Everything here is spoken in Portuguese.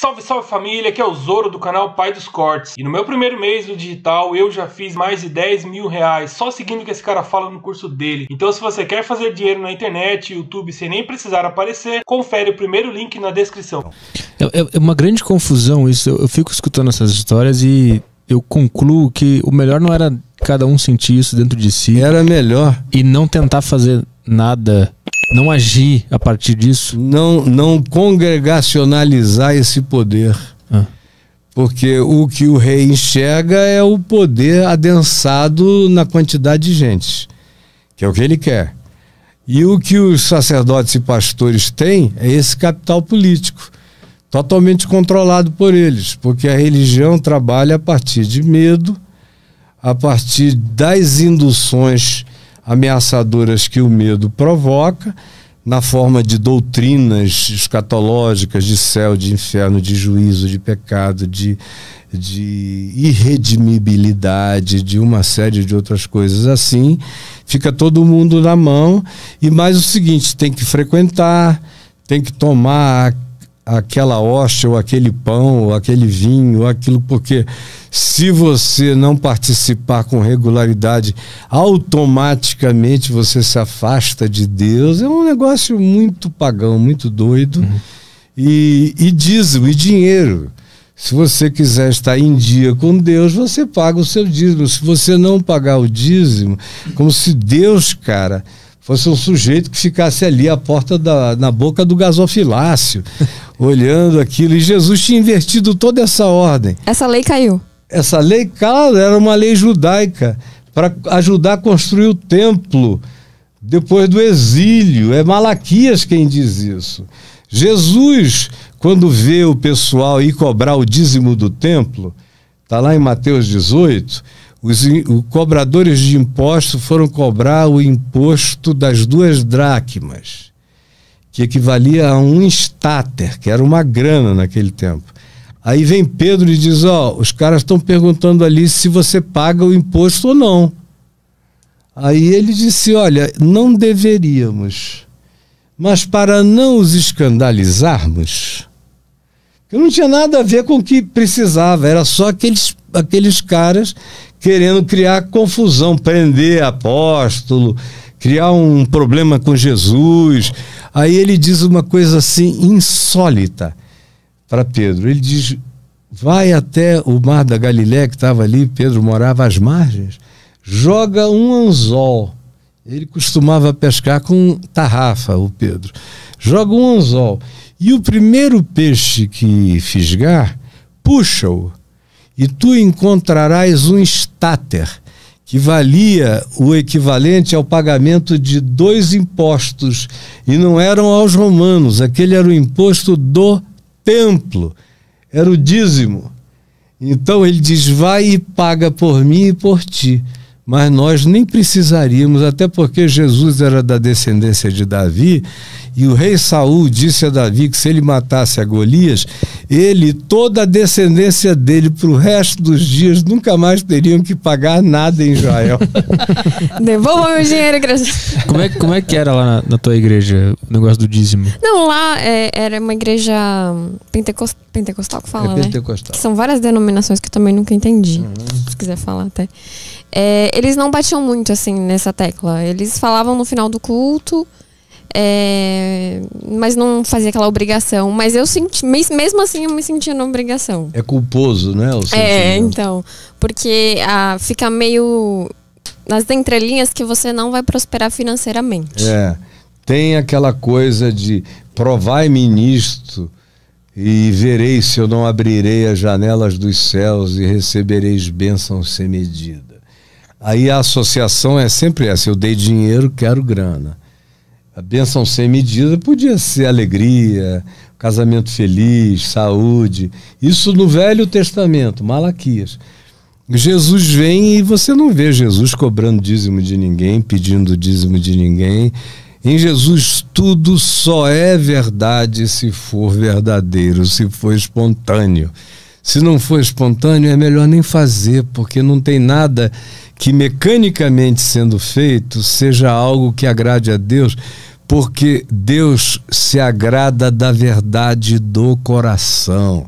Salve, salve família, aqui é o Zoro do canal Pai dos Cortes. E no meu primeiro mês no digital eu já fiz mais de 10 mil reais só seguindo o que esse cara fala no curso dele. Então se você quer fazer dinheiro na internet, YouTube sem nem precisar aparecer, confere o primeiro link na descrição. É, é, é uma grande confusão isso, eu fico escutando essas histórias e eu concluo que o melhor não era cada um sentir isso dentro de si. Era melhor. E não tentar fazer nada não agir a partir disso? Não, não congregacionalizar esse poder. Ah. Porque o que o rei enxerga é o poder adensado na quantidade de gente, que é o que ele quer. E o que os sacerdotes e pastores têm é esse capital político, totalmente controlado por eles, porque a religião trabalha a partir de medo, a partir das induções ameaçadoras que o medo provoca, na forma de doutrinas escatológicas de céu, de inferno, de juízo, de pecado, de, de irredimibilidade, de uma série de outras coisas assim. Fica todo mundo na mão. E mais o seguinte: tem que frequentar, tem que tomar aquela hoste, ou aquele pão, ou aquele vinho, ou aquilo, porque se você não participar com regularidade, automaticamente você se afasta de Deus. É um negócio muito pagão, muito doido. Uhum. E, e dízimo, e dinheiro. Se você quiser estar em dia com Deus, você paga o seu dízimo. Se você não pagar o dízimo, como se Deus, cara, fosse um sujeito que ficasse ali à porta da, na boca do gasofilácio. olhando aquilo. E Jesus tinha invertido toda essa ordem. Essa lei caiu. Essa lei, claro, era uma lei judaica para ajudar a construir o templo depois do exílio. É Malaquias quem diz isso. Jesus, quando vê o pessoal ir cobrar o dízimo do templo, está lá em Mateus 18, os, cobradores de impostos foram cobrar o imposto das duas dracmas que equivalia a um estáter, que era uma grana naquele tempo. Aí vem Pedro e diz: Ó, oh, os caras estão perguntando ali se você paga o imposto ou não. Aí ele disse: Olha, não deveríamos, mas para não os escandalizarmos, que não tinha nada a ver com o que precisava, era só aqueles, aqueles caras querendo criar confusão, prender apóstolo, criar um problema com Jesus, Aí ele diz uma coisa assim insólita para Pedro. Ele diz: vai até o mar da Galiléia que estava ali, Pedro morava às margens, joga um anzol. Ele costumava pescar com tarrafa, o Pedro. Joga um anzol. E o primeiro peixe que fisgar, puxa-o, e tu encontrarás um estáter que valia o equivalente ao pagamento de dois impostos, e não eram aos romanos, aquele era o imposto do templo, era o dízimo. Então ele diz: Vai e paga por mim e por ti mas nós nem precisaríamos, até porque Jesus era da descendência de Davi, e o rei Saul disse a Davi que se ele matasse a Golias, ele toda a descendência dele para o resto dos dias nunca mais teriam que pagar nada em Israel. Devolva meu dinheiro, graças Como é, como é que era lá na, na tua igreja? o negócio do dízimo? Não, lá é, era uma igreja pentecostal que fala, é né? pentecostal. Né? Que são várias denominações que eu também nunca entendi. Uhum. Se quiser falar até. É, eles não batiam muito, assim, nessa tecla. Eles falavam no final do culto, é, mas não fazia aquela obrigação. Mas eu senti, mesmo assim, eu me sentia na obrigação. É culposo, né? é, então. Porque a, ah, fica meio nas entrelinhas que você não vai prosperar financeiramente. É tem aquela coisa de provai-me nisto e vereis se eu não abrirei as janelas dos céus e recebereis bênção sem medida. Aí a associação é sempre essa: eu dei dinheiro, quero grana. A bênção sem medida podia ser alegria, casamento feliz, saúde. Isso no Velho Testamento, Malaquias. Jesus vem e você não vê Jesus cobrando dízimo de ninguém, pedindo dízimo de ninguém. Em Jesus, tudo só é verdade se for verdadeiro, se for espontâneo. Se não for espontâneo, é melhor nem fazer, porque não tem nada que mecanicamente sendo feito seja algo que agrade a Deus, porque Deus se agrada da verdade do coração.